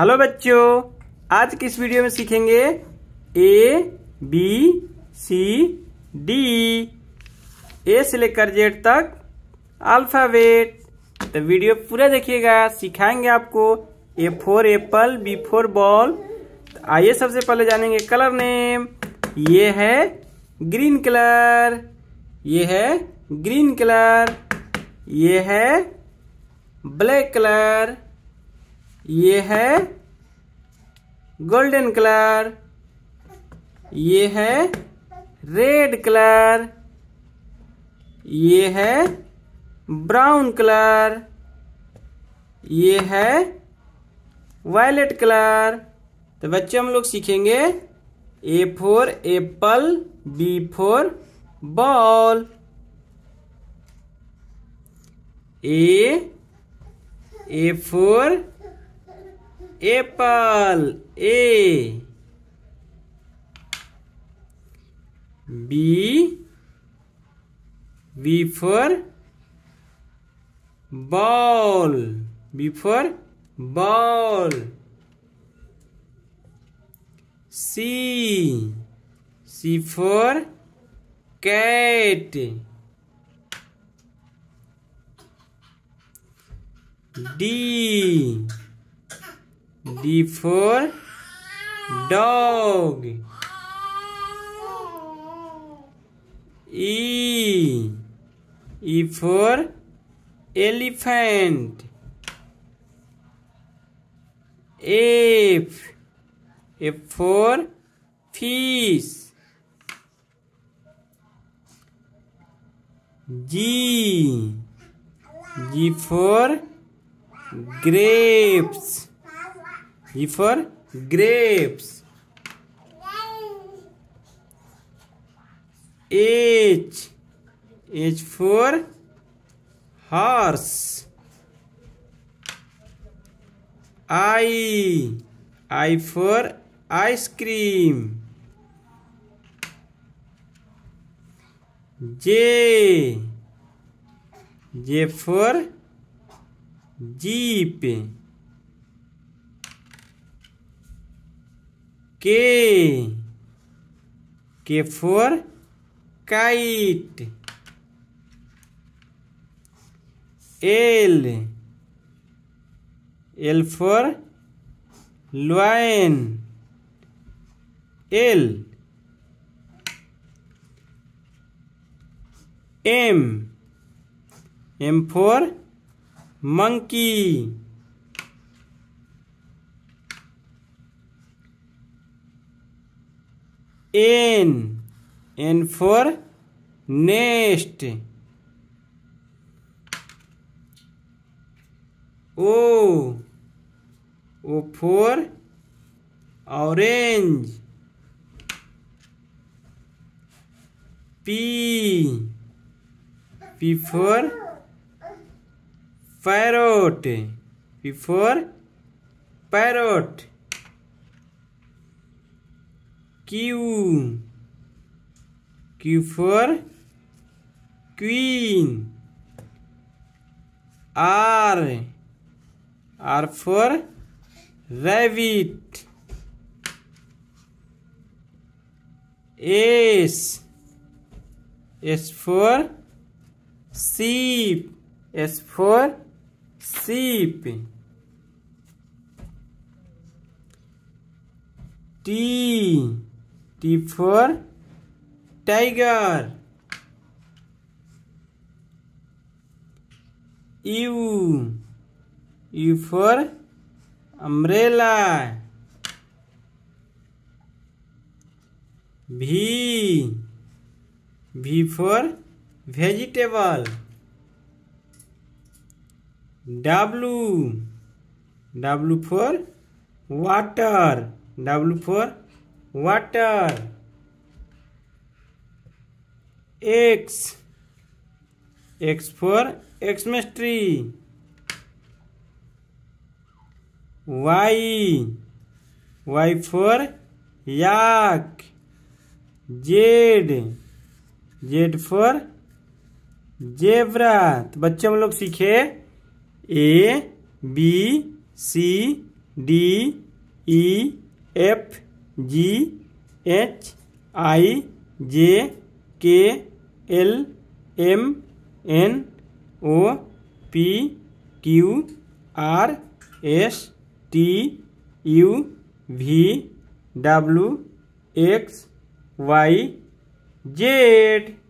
Hello बच्चों आज की इस वीडियो में सीखेंगे ए बी सी डी ए से लेकर जेड तक अल्फाबेट तो वीडियो पूरा देखिएगा सिखाएंगे आपको A for apple B for ball तो आइए सबसे पहले जानेंगे कलर नेम ये है ग्रीन कलर ये है ग्रीन कलर ये है ब्लैक कलर ये है गोल्डन कलर ये है रेड कलर ये है ब्राउन कलर ये है वायलेट कलर तो बच्चे हम लोग सीखेंगे A for apple B for ball A A for apple A B B for ball B for ball C C for cat D D for dog. E. E for elephant. F. F for fish. G. G for grapes. G for grapes. H. H for horse. I. I for ice cream. J. J for jeep. K K for kite L L for lion L M M for monkey N. N for nest. O. O for orange. P. P for parrot. P for parrot. Q. Q for Queen. R. R for Rabbit. S. S for Sheep. S for Sheep. T. T for tiger U U for umbrella V V for vegetable W W for water W for water X X for X mystery Y Y for yak Z Z for zebra तो बच्चे हम लोग सीखे A B C D E F G H I J K L M N O P Q R S T U V W X Y Z